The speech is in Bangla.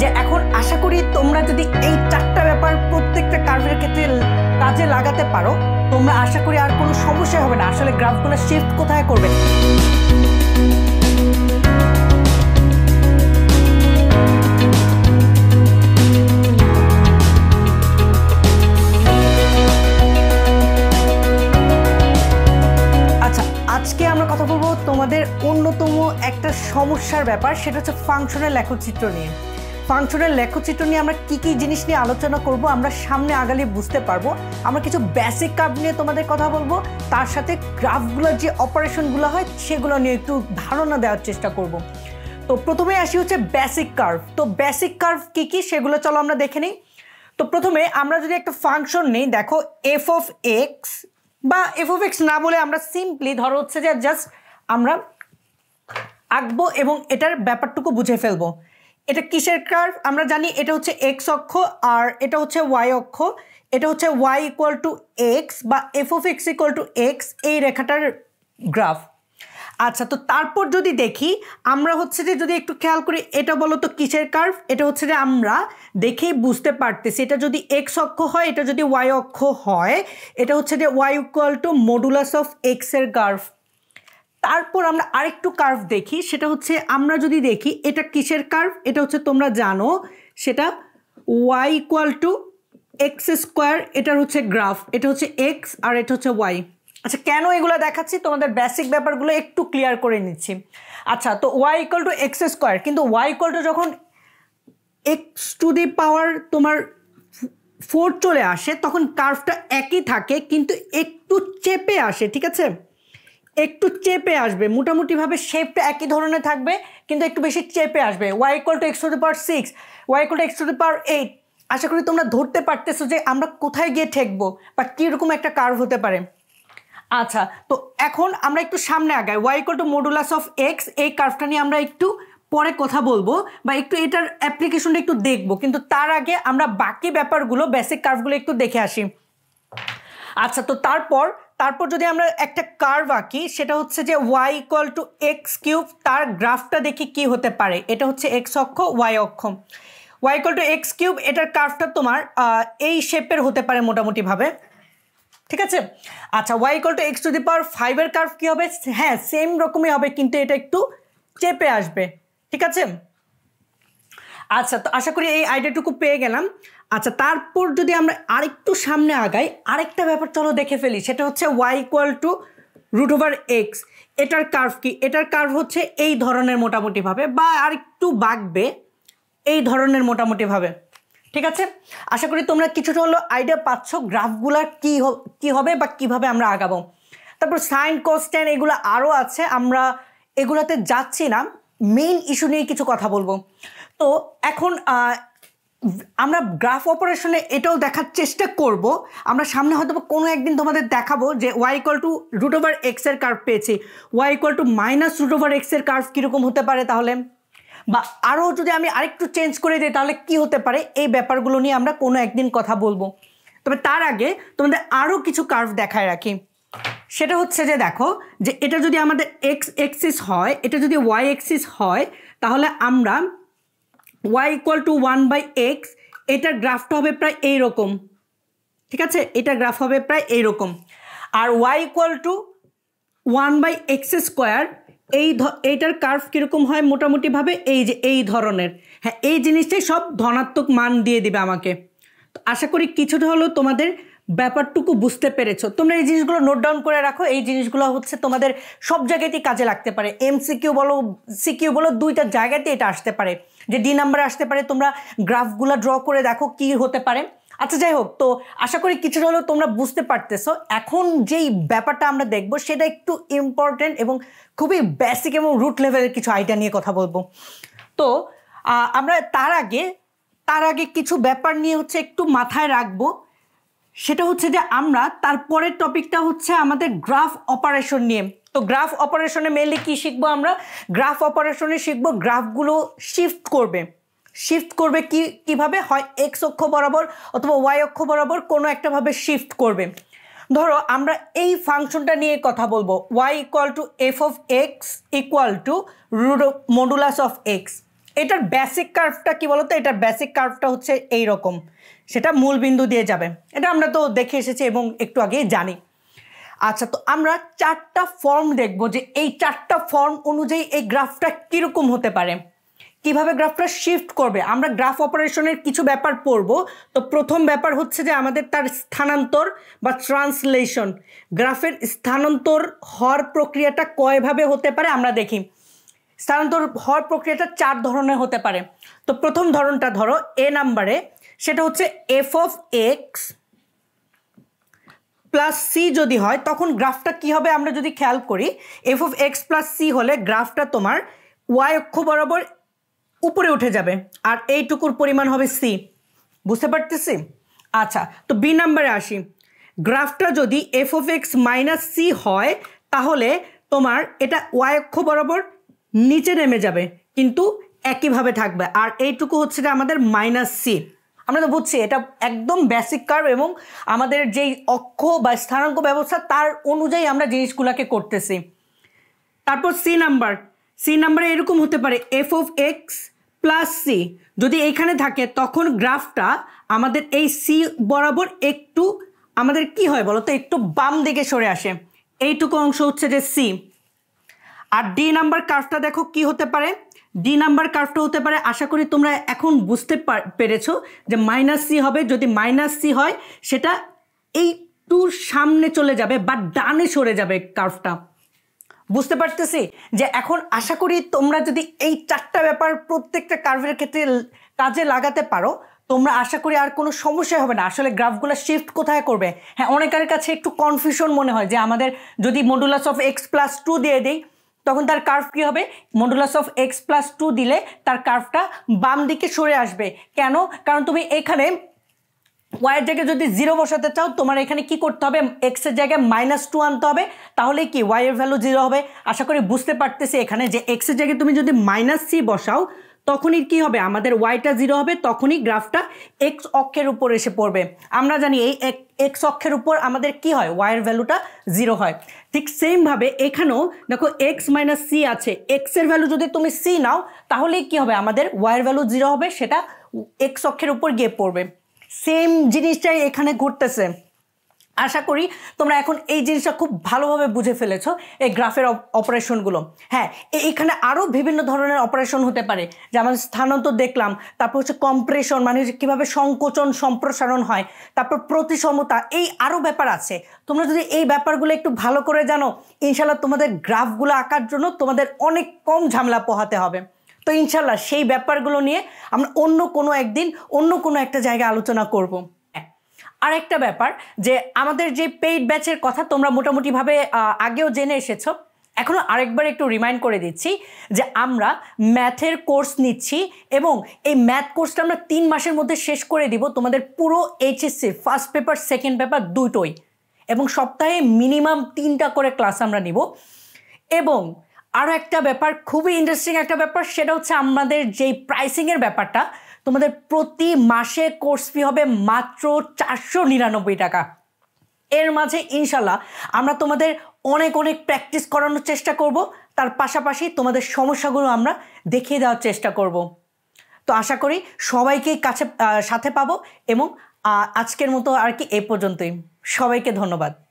যে এখন আশা করি তোমরা যদি এই চারটা ব্যাপার প্রত্যেকটা কার্ভের ক্ষেত্রে কাজে লাগাতে পারো তোমরা আশা করি আর কোনো সমস্যা হবে না আসলে গ্রাফগুলো শিফট কোথায় করবে আচ্ছা, আজকে আমরা কথা বলবো তোমাদের অন্যতম একটা সমস্যার ব্যাপার সেটা হচ্ছে ফাংশনের লেখচিত্র নিয়ে ফাংশনের লেখচিত্র নিয়ে আমরা কি কি জিনিস নিয়ে আলোচনা করব আমরা সামনে আগালি বুঝতে পারবো আমরা কিছু বেসিক কাপ নিয়ে তোমাদের কথা বলবো তার সাথে গ্রাফগুলোর যে অপারেশনগুলো হয় সেগুলো নিয়ে একটু ধারণা দেওয়ার চেষ্টা করব। তো প্রথমে আসি হচ্ছে বেসিক কার্ভ তো বেসিক কার্ভ কী কী সেগুলো চলো আমরা দেখে নিই তো প্রথমে আমরা যদি একটা ফাংশন নিই দেখো এফ অফ এক্স বা এফ অফ এক্স না বলে আমরা সিম্পলি ধরো হচ্ছে যে জাস্ট আমরা আঁকবো এবং এটার ব্যাপারটুকু বুঝে ফেলবো এটা কিসের কার্ভ আমরা জানি এটা হচ্ছে এক্স অক্ষ আর এটা হচ্ছে ওয়াই অক্ষ এটা হচ্ছে ওয়াই ইকুয়াল টু এক্স বা F of X equal to X এই রেখাটার গ্রাফ আচ্ছা তো তারপর যদি দেখি আমরা হচ্ছে যে যদি একটু খেয়াল করি এটা বলো তো কিসের কার্ভ এটা হচ্ছে যে আমরা দেখেই বুঝতে পারতেছি এটা যদি এক্স অক্ষ হয় এটা যদি ওয়াই অক্ষ হয় এটা হচ্ছে যে Y equal to modulus of এক্সের গার্ভ তারপর আমরা আরেকটু কার্ভ দেখি সেটা হচ্ছে আমরা যদি দেখি এটা কিসের কার্ভ এটা হচ্ছে তোমরা জানো সেটা Y equal to X square এটার হচ্ছে গ্রাফ এটা হচ্ছে এক্স আর এটা হচ্ছে ওয়াই আচ্ছা কেন এগুলো দেখাচ্ছি তোমাদের বেসিক ব্যাপারগুলো একটু ক্লিয়ার করে নিচ্ছি আচ্ছা তো Y equal to X square কিন্তু ওয়াই ইকুয়াল টু যখন এক্স টু দি পাওয়ার তোমার ফোর চলে আসে তখন কার্ভটা একই থাকে কিন্তু একটু চেপে আসে ঠিক আছে একটু চেপে আসবে মোটামুটিভাবে শেপটা একই ধরনের থাকবে কিন্তু একটু বেশি চেপে আসবে Y equal to X to power six Y equal to X to power eight আশা করি তোমরা ধরতে পারতেছো যে আমরা কোথায় গিয়ে ঠেকবো বা কীরকম একটা কার্ভ হতে পারে আচ্ছা তো এখন আমরা একটু সামনে আগাই Y to modulus of X এই কার্ভটা নিয়ে আমরা একটু পরে কথা বলবো বা একটু এটার অ্যাপ্লিকেশনটা একটু দেখবো কিন্তু তার আগে আমরা বাকি ব্যাপারগুলো বেসিক কার্ভগুলো একটু দেখে আসি আচ্ছা তো তারপর তারপর যদি আমরা একটা কার্ভ আঁকি সেটা হচ্ছে যে Y equal to X cube তার গ্রাফটা দেখি কি হতে পারে এটা হচ্ছে এক্স অক্ষ ওয়াই অক্ষ Y equal to X cube এটার কার্ভটা তোমার এই শেপের হতে পারে মোটামুটিভাবে ঠিক আছে আচ্ছা Y equal to X to the power ফাইভের কার্ভ কী হবে হ্যাঁ সেম রকমই হবে কিন্তু এটা একটু চেপে আসবে ঠিক আছে আচ্ছা তো আশা করি এই আইডিয়াটুকু পেয়ে গেলাম আচ্ছা তারপর যদি আমরা আরেকটু সামনে আগাই আরেকটা ব্যাপার চলো দেখে ফেলি সেটা হচ্ছে Y equal to root over X এটার কার্ভ কি এটার কার্ভ হচ্ছে এই ধরনের মোটামুটিভাবে বা আরেকটু বাঁকবে এই ধরনের মোটামুটিভাবে ঠিক আছে আশা করি তোমরা কিছুটা হলো আইডিয়া পাচ্ছ গ্রাফগুলা কি কি হবে বা কিভাবে আমরা আগাবো তারপর সাইন কস্টেন এগুলো আরও আছে আমরা এগুলাতে যাচ্ছি না মেইন ইস্যু নিয়ে কিছু কথা বলবো তো এখন আমরা গ্রাফ অপারেশনে এটাও দেখার চেষ্টা করব আমরা সামনে হয়তো কোনো একদিন তোমাদের দেখাবো যে Y equal to root over এক্সের কার্ভ পেয়েছি Y equal to minus root over এক্সের কার্ভ কীরকম হতে পারে তাহলে বা আরও যদি আমি আরেকটু চেঞ্জ করে দিই তাহলে কি হতে পারে এই ব্যাপারগুলো নিয়ে আমরা কোনো একদিন কথা বলবো তবে তার আগে তোমাদের আরও কিছু কার্ভ দেখায় রাখি সেটা হচ্ছে যে দেখো যে এটা যদি আমাদের এক্স এক্সিস হয় এটা যদি ওয়াই এক্সিস হয় তাহলে আমরা Y equal to one by X এটার গ্রাফটা হবে প্রায় এইরকম ঠিক আছে এটা গ্রাফ হবে প্রায় এইরকম আর Y equal to one by X square এই এইটার কার্ভ কীরকম হয় মোটামুটিভাবে এই যে এই ধরনের হ্যাঁ এই জিনিসটাই সব ধনাত্মক মান দিয়ে দিবে আমাকে তো আশা করি কিছুটা হলো তোমাদের ব্যাপারটুকু বুঝতে পেরেছো তোমরা এই জিনিসগুলো নোট ডাউন করে রাখো এই জিনিসগুলো হচ্ছে তোমাদের সব জায়গাতেই কাজে লাগতে পারে এম সিকিউ বলো সিকিউ বলো দুইটা জায়গাতে এটা আসতে পারে যে ডি নাম্বার আসতে পারে তোমরা গ্রাফগুলো ড্র করে দেখো কি হতে পারে আচ্ছা যাই হোক তো আশা করি কিছুটা হলেও তোমরা বুঝতে পারতেছো এখন যেই ব্যাপারটা আমরা দেখব সেটা একটু ইম্পর্টেন্ট এবং খুবই বেসিক এবং রুট লেভেলের কিছু আইডিয়া নিয়ে কথা বলবো তো আমরা তার আগে তার আগে কিছু ব্যাপার নিয়ে হচ্ছে একটু মাথায় রাখবো সেটা হচ্ছে যে আমরা তারপরের টপিকটা হচ্ছে আমাদের গ্রাফ অপারেশন নিয়ে তো গ্রাফ অপারেশনে মেনলি কি শিখবো আমরা গ্রাফ অপারেশনে শিখবো গ্রাফগুলো শিফট করবে শিফট করবে কি কিভাবে হয় এক্স অক্ষ বরাবর অথবা ওয়াই অক্ষ বরাবর কোনো একটাভাবে শিফট করবে ধরো আমরা এই ফাংশনটা নিয়ে কথা বলবো Y equal to F of X equal to রুডো মডুলাস অফ এক্স এটার বেসিক কার্ভটা কি বলতো এটার বেসিক কার্ভটা হচ্ছে এই রকম সেটা মূল বিন্দু দিয়ে যাবে এটা আমরা তো দেখে এসেছি এবং একটু আগে জানি আচ্ছা তো আমরা চারটা ফর্ম দেখব যে এই চারটা ফর্ম অনুযায়ী এই গ্রাফটা কীরকম হতে পারে কিভাবে গ্রাফটা শিফট করবে আমরা গ্রাফ অপারেশনের কিছু ব্যাপার পড়ব তো প্রথম ব্যাপার হচ্ছে যে আমাদের তার স্থানান্তর বা ট্রান্সলেশন গ্রাফের স্থানান্তর হওয়ার প্রক্রিয়াটা কয়ভাবে হতে পারে আমরা দেখি স্থানান্তর হওয়ার প্রক্রিয়াটা চার ধরনের হতে পারে তো প্রথম ধরনটা ধরো এ নাম্বারে সেটা হচ্ছে F of X plus C যদি হয় তখন গ্রাফটা কি হবে আমরা যদি খেয়াল করি F of X plus C হলে গ্রাফটা তোমার ওয়াই অক্ষ বরাবর উপরে উঠে যাবে আর এইটুকুর পরিমাণ হবে সি বুঝতে পারতেছি আচ্ছা তো বি নাম্বারে আসি গ্রাফটা যদি F of X minus C হয় তাহলে তোমার এটা ওয়াই অক্ষ বরাবর নিচে নেমে যাবে কিন্তু একইভাবে থাকবে আর এইটুকু হচ্ছে আমাদের মাইনাস সি আমরা তো বুঝছি এটা একদম বেসিক কার্ভ এবং আমাদের যেই অক্ষ বা স্থানাঙ্ক ব্যবস্থা তার অনুযায়ী আমরা জিনিসগুলোকে করতেছি তারপর সি নাম্বার সি নাম্বারে এরকম হতে পারে F of X plus C যদি এইখানে থাকে তখন গ্রাফটা আমাদের এই সি বরাবর একটু আমাদের কি হয় বলো তো একটু বাম দিকে সরে আসে এইটুকু অংশ হচ্ছে যে সি আর ডি নাম্বার কার্ভটা দেখো কি হতে পারে ডি নাম্বার কার্ভটা হতে পারে আশা করি তোমরা এখন বুঝতে পেরেছো যে মাইনাস সি হবে যদি মাইনাস সি হয় সেটা এই টুর সামনে চলে যাবে বা ডানে সরে যাবে কার্ভটা বুঝতে পারতেছি যে এখন আশা করি তোমরা যদি এই চারটা ব্যাপার প্রত্যেকটা কার্ভের ক্ষেত্রে কাজে লাগাতে পারো তোমরা আশা করি আর কোনো সমস্যা হবে না আসলে গ্রাফগুলো শিফট কোথায় করবে হ্যাঁ অনেকের কাছে একটু কনফিউশন মনে হয় যে আমাদের যদি modulus of X plus two দিয়ে দিই তখন তার কার্ভ কী হবে modulus of X plus two দিলে তার কার্ভটা বাম দিকে সরে আসবে কেন কারণ তুমি এখানে ওয়াইয়ের জায়গায় যদি জিরো বসাতে চাও তোমার এখানে কি করতে হবে এক্সের জায়গায় মাইনাস টু আনতে হবে তাহলে কি ওয়াইয়ের ভ্যালু জিরো হবে আশা করি বুঝতে পারতেছি এখানে যে এক্সের জায়গায় তুমি যদি মাইনাস সি বসাও তখনই কি হবে আমাদের ওয়াইটা জিরো হবে তখনই গ্রাফটা এক্স অক্ষের উপর এসে পড়বে আমরা জানি এই এক্স অক্ষের উপর আমাদের কি হয় ওয়াইয়ের ভ্যালুটা জিরো হয় ঠিক সেমভাবে এখানেও দেখো এক্স মাইনাস সি আছে এক্সের ভ্যালু যদি তুমি সি নাও তাহলে কি হবে আমাদের এর ভ্যালু জিরো হবে সেটা এক্স অক্ষের উপর গিয়ে পড়বে সেম জিনিসটাই এখানে ঘটতেছে আশা করি তোমরা এখন এই জিনিসটা খুব ভালোভাবে বুঝে ফেলেছো এই গ্রাফের অপারেশনগুলো হ্যাঁ এখানে আরও বিভিন্ন ধরনের অপারেশন হতে পারে যেমন স্থানান্তর দেখলাম তারপর হচ্ছে কম্প্রেশন মানে কীভাবে সংকোচন সম্প্রসারণ হয় তারপর প্রতিসমতা এই আরও ব্যাপার আছে তোমরা যদি এই ব্যাপারগুলো একটু ভালো করে জানো ইনশাল্লাহ তোমাদের গ্রাফগুলো আঁকার জন্য তোমাদের অনেক কম ঝামেলা পোহাতে হবে তো ইনশাল্লাহ সেই ব্যাপারগুলো নিয়ে আমরা অন্য কোনো একদিন অন্য কোনো একটা জায়গায় আলোচনা করবো আরেকটা ব্যাপার যে আমাদের যে পেইড ব্যাচের কথা তোমরা মোটামুটিভাবে আগেও জেনে এসেছো এখনও আরেকবার একটু রিমাইন্ড করে দিচ্ছি যে আমরা ম্যাথের কোর্স নিচ্ছি এবং এই ম্যাথ কোর্সটা আমরা তিন মাসের মধ্যে শেষ করে দিব তোমাদের পুরো HSC first paper second paper দুটোই এবং সপ্তাহে মিনিমাম তিনটা করে ক্লাস আমরা নিব এবং আরও একটা ব্যাপার খুবই ইন্টারেস্টিং একটা ব্যাপার সেটা হচ্ছে আমাদের যেই প্রাইসিংয়ের ব্যাপারটা তোমাদের প্রতি মাসে কোর্স ফি হবে মাত্র চারশো নিরানব্বই টাকা এর মাঝে ইনশাল্লাহ আমরা তোমাদের অনেক অনেক প্র্যাকটিস করানোর চেষ্টা করব তার পাশাপাশি তোমাদের সমস্যাগুলো আমরা দেখিয়ে দেওয়ার চেষ্টা করব তো আশা করি সবাইকে কাছে সাথে পাবো এবং আজকের মতো আর কি এ পর্যন্তই সবাইকে ধন্যবাদ